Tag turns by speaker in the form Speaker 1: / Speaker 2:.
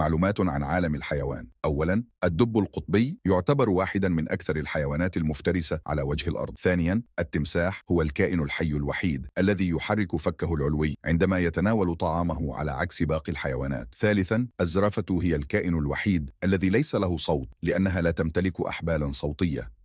Speaker 1: معلومات عن عالم الحيوان أولا الدب القطبي يعتبر واحدا من أكثر الحيوانات المفترسة على وجه الأرض ثانيا التمساح هو الكائن الحي الوحيد الذي يحرك فكه العلوي عندما يتناول طعامه على عكس باقي الحيوانات ثالثا الزرافة هي الكائن الوحيد الذي ليس له صوت لأنها لا تمتلك أحبالا صوتية